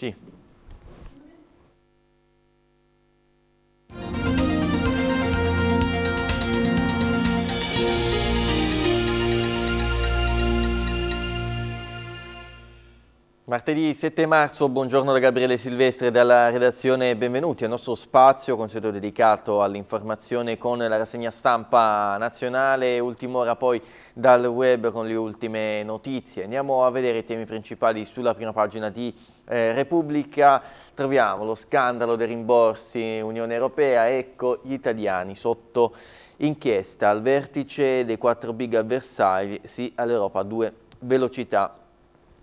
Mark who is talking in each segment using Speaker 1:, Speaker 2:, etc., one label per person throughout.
Speaker 1: Sì. Martedì 7 marzo, buongiorno da Gabriele Silvestri dalla redazione benvenuti al nostro spazio, consueto dedicato all'informazione con la rassegna stampa nazionale, ultima ora poi dal web con le ultime notizie. Andiamo a vedere i temi principali sulla prima pagina di eh, Repubblica, troviamo lo scandalo dei rimborsi Unione Europea, ecco gli italiani sotto inchiesta al vertice dei quattro big avversari, sì all'Europa due velocità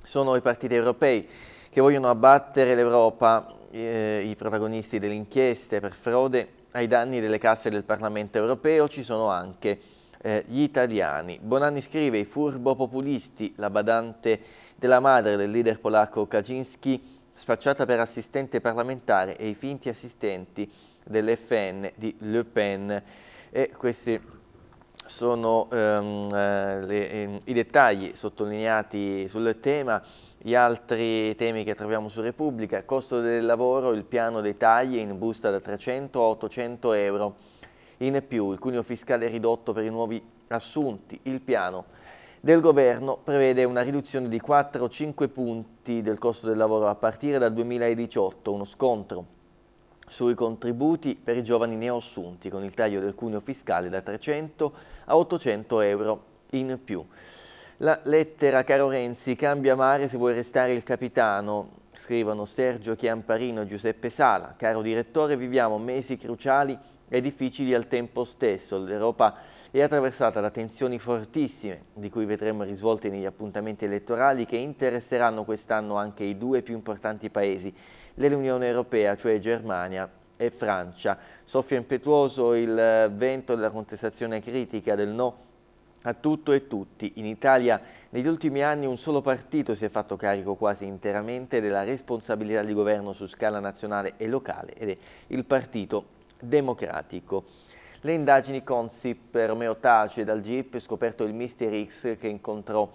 Speaker 1: sono i partiti europei che vogliono abbattere l'Europa, eh, i protagonisti delle inchieste per frode ai danni delle casse del Parlamento europeo ci sono anche eh, gli italiani. Bonanni scrive i furbo populisti, la badante della madre del leader polacco Kaczynski spacciata per assistente parlamentare e i finti assistenti dell'FN di Le Pen. E questi sono ehm, eh, le, ehm, i dettagli sottolineati sul tema, gli altri temi che troviamo su Repubblica, costo del lavoro, il piano dei tagli in busta da 300 a 800 euro in più, il cuneo fiscale ridotto per i nuovi assunti, il piano del governo prevede una riduzione di 4-5 punti del costo del lavoro a partire dal 2018, uno scontro sui contributi per i giovani neoassunti con il taglio del cuneo fiscale da 300 a 800 euro in più. La lettera, caro Renzi, cambia mare se vuoi restare il capitano, scrivono Sergio Chiamparino e Giuseppe Sala. Caro direttore, viviamo mesi cruciali e difficili al tempo stesso. L'Europa è attraversata da tensioni fortissime, di cui vedremo risvolte negli appuntamenti elettorali che interesseranno quest'anno anche i due più importanti paesi dell'Unione Europea, cioè Germania e Francia. Soffia impetuoso il eh, vento della contestazione critica del no a tutto e tutti. In Italia negli ultimi anni un solo partito si è fatto carico quasi interamente della responsabilità di governo su scala nazionale e locale ed è il Partito Democratico. Le indagini Consip, Romeo Tace dal GIP, scoperto il Mister X che incontrò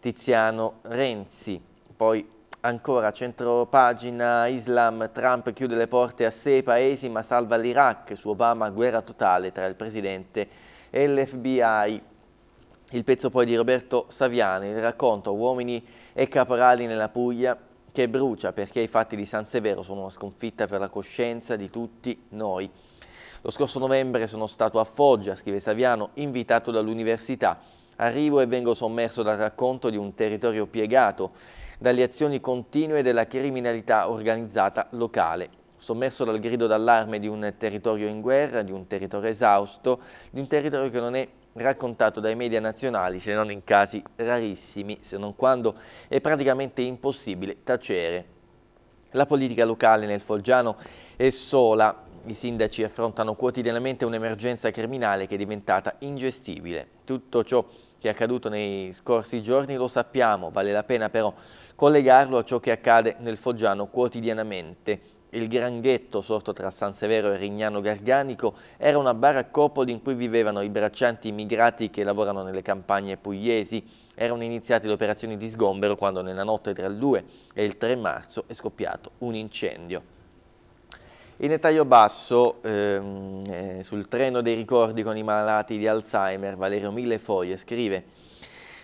Speaker 1: Tiziano Renzi. Poi ancora centro pagina Islam, Trump chiude le porte a sei paesi ma salva l'Iraq, su Obama guerra totale tra il presidente e l'FBI. Il pezzo poi di Roberto Saviani, il racconto Uomini e caporali nella Puglia che brucia perché i fatti di San Severo sono una sconfitta per la coscienza di tutti noi. Lo scorso novembre sono stato a Foggia, scrive Saviano, invitato dall'università. Arrivo e vengo sommerso dal racconto di un territorio piegato, dalle azioni continue della criminalità organizzata locale. Sommerso dal grido d'allarme di un territorio in guerra, di un territorio esausto, di un territorio che non è raccontato dai media nazionali, se non in casi rarissimi, se non quando è praticamente impossibile tacere. La politica locale nel Foggiano è sola, i sindaci affrontano quotidianamente un'emergenza criminale che è diventata ingestibile. Tutto ciò che è accaduto nei scorsi giorni lo sappiamo, vale la pena però collegarlo a ciò che accade nel Foggiano quotidianamente. Il Granghetto, sorto tra San Severo e Rignano Garganico, era una baraccopoli in cui vivevano i braccianti immigrati che lavorano nelle campagne pugliesi. Erano iniziate le operazioni di sgombero quando nella notte tra il 2 e il 3 marzo è scoppiato un incendio. In taglio basso, ehm, eh, sul treno dei ricordi con i malati di Alzheimer, Valerio Millefoglie scrive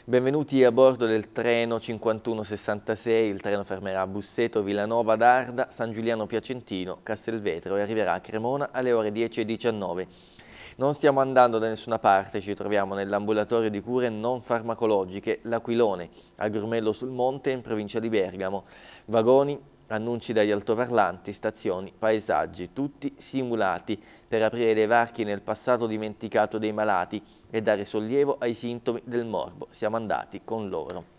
Speaker 1: Benvenuti a bordo del treno 5166, il treno fermerà a Busseto, Villanova d'Arda, San Giuliano Piacentino, Castelvetro e arriverà a Cremona alle ore 10.19. Non stiamo andando da nessuna parte, ci troviamo nell'ambulatorio di cure non farmacologiche L'Aquilone, a Grumello sul Monte in provincia di Bergamo. Vagoni annunci dagli altoparlanti, stazioni, paesaggi, tutti simulati per aprire dei varchi nel passato dimenticato dei malati e dare sollievo ai sintomi del morbo. Siamo andati con loro.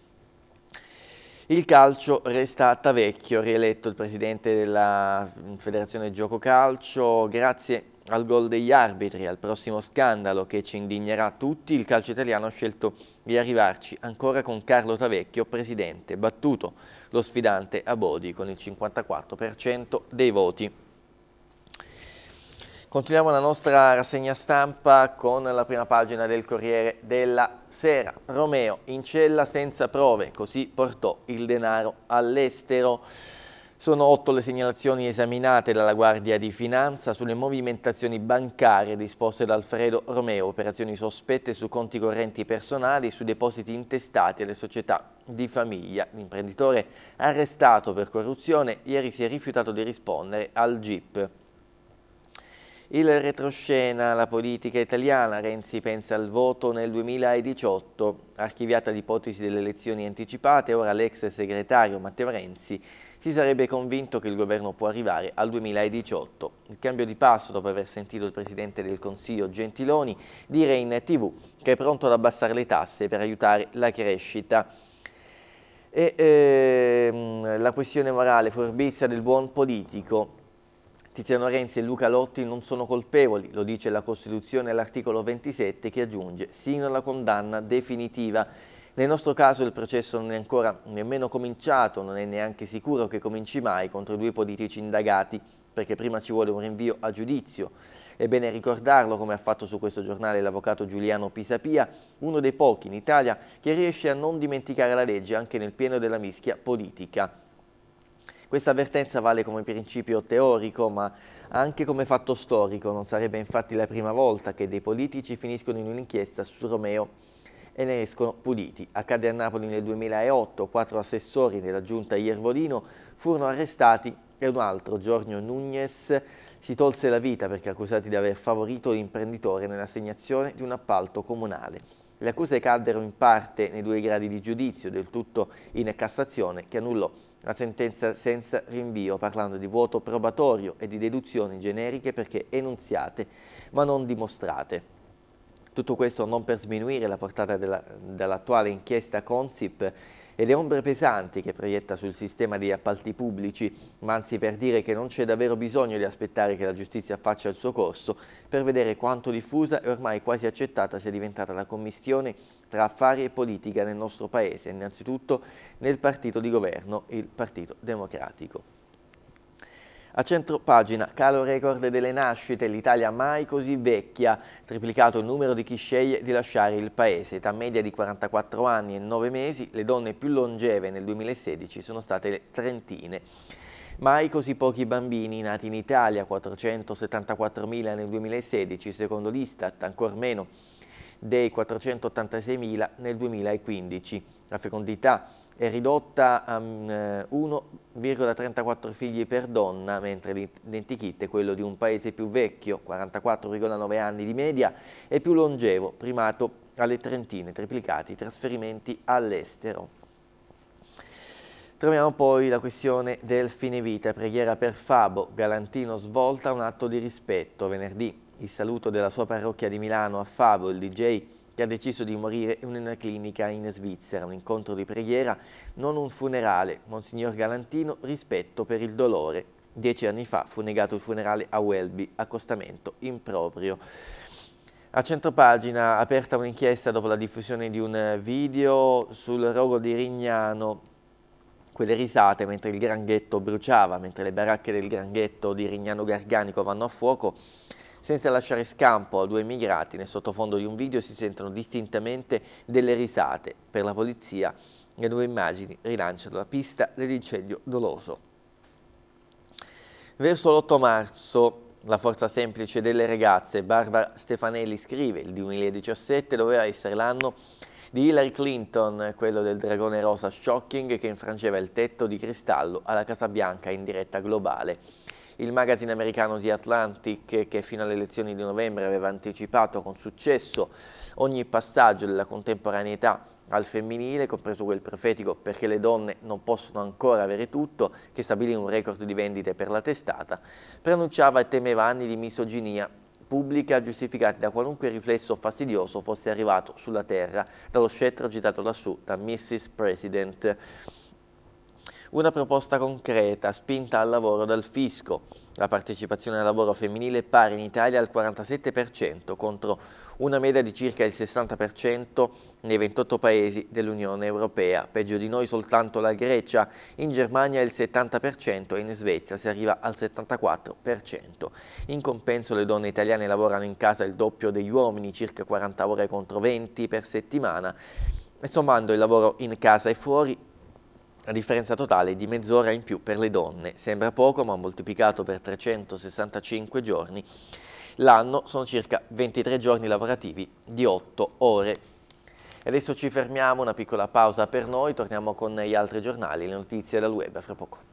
Speaker 1: Il calcio resta a Tavecchio, rieletto il presidente della mm, Federazione Gioco Calcio, grazie al gol degli arbitri, al prossimo scandalo che ci indignerà tutti, il calcio italiano ha scelto di arrivarci ancora con Carlo Tavecchio, presidente battuto lo sfidante Abodi con il 54% dei voti. Continuiamo la nostra rassegna stampa con la prima pagina del Corriere della Sera. Romeo in cella senza prove, così portò il denaro all'estero. Sono otto le segnalazioni esaminate dalla Guardia di Finanza sulle movimentazioni bancarie disposte da Alfredo Romeo, operazioni sospette su conti correnti personali e su depositi intestati alle società di famiglia. L'imprenditore arrestato per corruzione ieri si è rifiutato di rispondere al GIP. Il retroscena, la politica italiana, Renzi pensa al voto nel 2018. Archiviata l'ipotesi delle elezioni anticipate, ora l'ex segretario Matteo Renzi si sarebbe convinto che il governo può arrivare al 2018. Il cambio di passo dopo aver sentito il Presidente del Consiglio Gentiloni dire in tv che è pronto ad abbassare le tasse per aiutare la crescita. E, ehm, la questione morale, furbizia del buon politico, Tiziano Renzi e Luca Lotti non sono colpevoli, lo dice la Costituzione all'articolo 27 che aggiunge sino alla condanna definitiva. Nel nostro caso il processo non è ancora nemmeno cominciato, non è neanche sicuro che cominci mai contro i due politici indagati, perché prima ci vuole un rinvio a giudizio. È bene ricordarlo, come ha fatto su questo giornale l'avvocato Giuliano Pisapia, uno dei pochi in Italia che riesce a non dimenticare la legge anche nel pieno della mischia politica. Questa avvertenza vale come principio teorico, ma anche come fatto storico. Non sarebbe infatti la prima volta che dei politici finiscono in un'inchiesta su Romeo e ne escono puliti. Accade a Napoli nel 2008, quattro assessori della giunta Iervolino furono arrestati e un altro, Giorgio Nunez, si tolse la vita perché accusati di aver favorito l'imprenditore nell'assegnazione di un appalto comunale. Le accuse caddero in parte nei due gradi di giudizio, del tutto in Cassazione, che annullò la sentenza senza rinvio, parlando di vuoto probatorio e di deduzioni generiche perché enunziate ma non dimostrate. Tutto questo non per sminuire la portata dell'attuale dell inchiesta Consip e le ombre pesanti che proietta sul sistema degli appalti pubblici, ma anzi per dire che non c'è davvero bisogno di aspettare che la giustizia faccia il suo corso per vedere quanto diffusa e ormai quasi accettata sia diventata la commissione tra affari e politica nel nostro Paese, innanzitutto nel partito di governo, il Partito Democratico. A centro pagina, calo record delle nascite, l'Italia mai così vecchia, triplicato il numero di chi sceglie di lasciare il paese, età media di 44 anni e 9 mesi, le donne più longeve nel 2016 sono state le trentine. Mai così pochi bambini nati in Italia, 474.000 nel 2016, secondo l'Istat, ancor meno dei 486.000 nel 2015. La fecondità è ridotta a 1,34 eh, figli per donna, mentre l'identichit è quello di un paese più vecchio, 44,9 anni di media, e più longevo, primato alle trentine, triplicati i trasferimenti all'estero. Troviamo poi la questione del fine vita, preghiera per Fabo, Galantino svolta un atto di rispetto. Venerdì il saluto della sua parrocchia di Milano a Fabo, il DJ che ha deciso di morire in una clinica in Svizzera, un incontro di preghiera, non un funerale. Monsignor Galantino, rispetto per il dolore. Dieci anni fa fu negato il funerale a Welby, accostamento improprio. A centropagina aperta un'inchiesta dopo la diffusione di un video sul rogo di Rignano quelle risate mentre il granghetto bruciava, mentre le baracche del granghetto di Rignano Garganico vanno a fuoco, senza lasciare scampo a due immigrati. Nel sottofondo di un video si sentono distintamente delle risate. Per la polizia le nuove immagini rilanciano la pista dell'incendio doloso. Verso l'8 marzo la forza semplice delle ragazze, Barbara Stefanelli scrive, il 2017 doveva essere l'anno di Hillary Clinton, quello del dragone rosa shocking che infrangeva il tetto di cristallo alla Casa Bianca in diretta globale il magazine americano The Atlantic che fino alle elezioni di novembre aveva anticipato con successo ogni passaggio della contemporaneità al femminile, compreso quel profetico perché le donne non possono ancora avere tutto, che stabilì un record di vendite per la testata, preannunciava e temeva anni di misoginia pubblica giustificati da qualunque riflesso fastidioso fosse arrivato sulla terra dallo scettro agitato lassù da Mrs. President una proposta concreta, spinta al lavoro dal fisco. La partecipazione al lavoro femminile è pari in Italia al 47% contro una media di circa il 60% nei 28 paesi dell'Unione Europea. Peggio di noi soltanto la Grecia, in Germania il 70% e in Svezia si arriva al 74%. In compenso le donne italiane lavorano in casa il doppio degli uomini, circa 40 ore contro 20 per settimana. E sommando il lavoro in casa e fuori, la differenza totale è di mezz'ora in più per le donne. Sembra poco, ma moltiplicato per 365 giorni l'anno sono circa 23 giorni lavorativi di 8 ore. E adesso ci fermiamo, una piccola pausa per noi, torniamo con gli altri giornali, le notizie dal web, fra poco.